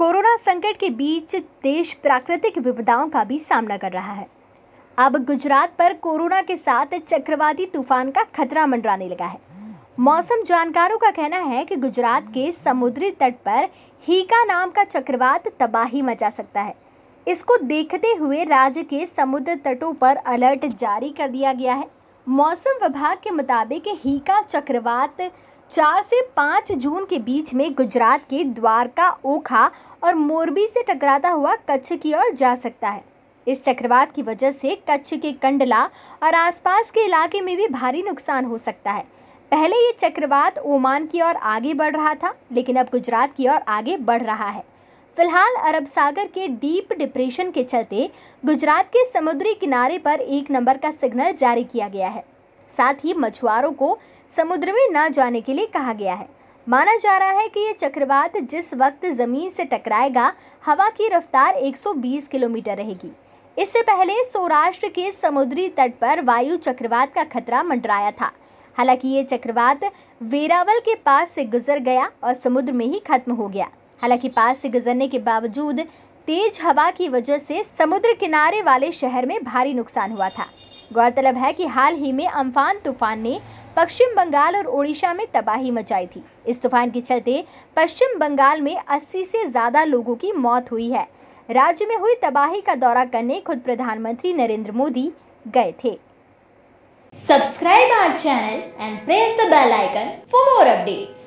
corona संकट के बीच देश प्राकृतिक विपदाओं का भी सामना कर रहा है अब गुजरात पर कोरोना के साथ चक्रवाती तूफान का खतरा मंडराने लगा है मौसम जानकारों का कहना है कि गुजरात के समुद्री तट पर हीका नाम का चक्रवात तबाही मचा सकता है इसको देखते हुए राज्य के समुद्र तटों पर अलर्ट जारी कर दिया गया है मौसम विभाग के मुताबिक हीका चक्रवात चार से पाँच जून के बीच में गुजरात के द्वारका ओखा और मोरबी से टकराता हुआ कच्छ की ओर जा सकता है इस चक्रवात की वजह से कच्छ के कंडला और आसपास के इलाके में भी भारी नुकसान हो सकता है पहले ये चक्रवात ओमान की ओर आगे बढ़ रहा था लेकिन अब गुजरात की ओर आगे बढ़ रहा है फिलहाल अरब सागर के डीप डिप्रेशन के चलते गुजरात के समुद्री किनारे पर एक नंबर का सिग्नल जारी किया गया है साथ ही मछुआरों को समुद्र में न जाने के लिए कहा गया है माना जा रहा है कि यह चक्रवात जिस वक्त ज़मीन से टकराएगा हवा की रफ्तार 120 किलोमीटर रहेगी इससे पहले सौराष्ट्र के समुद्री तट पर वायु चक्रवात का खतरा मंडराया था हालांकि ये चक्रवात वेरावल के पास से गुजर गया और समुद्र में ही खत्म हो गया हालांकि पास से गुजरने के बावजूद तेज हवा की वजह से समुद्र किनारे वाले शहर में भारी नुकसान हुआ था गौरतलब है कि हाल ही में अम्फान तूफान ने पश्चिम बंगाल और ओडिशा में तबाही मचाई थी इस तूफान के चलते पश्चिम बंगाल में 80 से ज़्यादा लोगों की मौत हुई है राज्य में हुई तबाही का दौरा करने खुद प्रधानमंत्री नरेंद्र मोदी गए थे subscribe our channel and press the bell icon for more updates